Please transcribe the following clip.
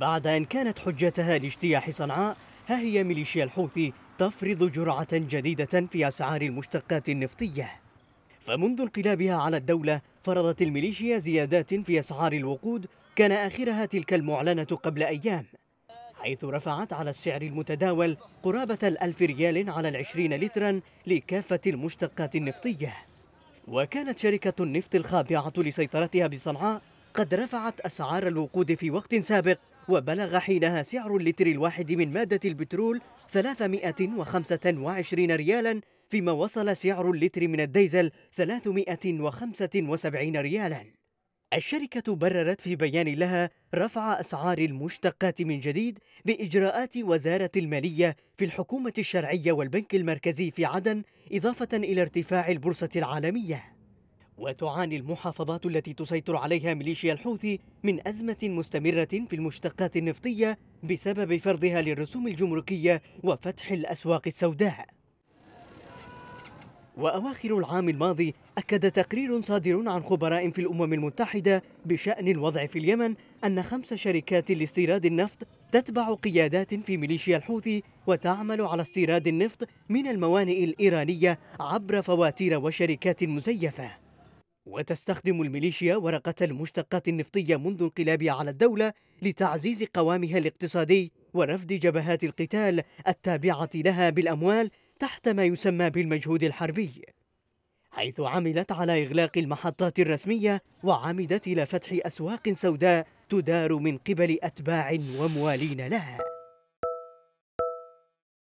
بعد أن كانت حجتها لاجتياح صنعاء ها هي ميليشيا الحوثي تفرض جرعة جديدة في أسعار المشتقات النفطية فمنذ انقلابها على الدولة فرضت الميليشيا زيادات في أسعار الوقود كان آخرها تلك المعلنة قبل أيام حيث رفعت على السعر المتداول قرابة الألف ريال على العشرين لترا لكافة المشتقات النفطية وكانت شركة النفط الخاضعة لسيطرتها بصنعاء قد رفعت أسعار الوقود في وقت سابق وبلغ حينها سعر اللتر الواحد من مادة البترول 325 ريالا فيما وصل سعر اللتر من الديزل 375 ريالا الشركة بررت في بيان لها رفع أسعار المشتقات من جديد بإجراءات وزارة المالية في الحكومة الشرعية والبنك المركزي في عدن إضافة إلى ارتفاع البورصة العالمية وتعاني المحافظات التي تسيطر عليها ميليشيا الحوثي من أزمة مستمرة في المشتقات النفطية بسبب فرضها للرسوم الجمركية وفتح الأسواق السوداء وأواخر العام الماضي أكد تقرير صادر عن خبراء في الأمم المتحدة بشأن الوضع في اليمن أن خمس شركات لاستيراد النفط تتبع قيادات في ميليشيا الحوثي وتعمل على استيراد النفط من الموانئ الإيرانية عبر فواتير وشركات مزيفة وتستخدم الميليشيا ورقة المشتقات النفطية منذ انقلابها على الدولة لتعزيز قوامها الاقتصادي ورفض جبهات القتال التابعة لها بالأموال تحت ما يسمى بالمجهود الحربي حيث عملت على إغلاق المحطات الرسمية وعمدت إلى فتح أسواق سوداء تدار من قبل أتباع وموالين لها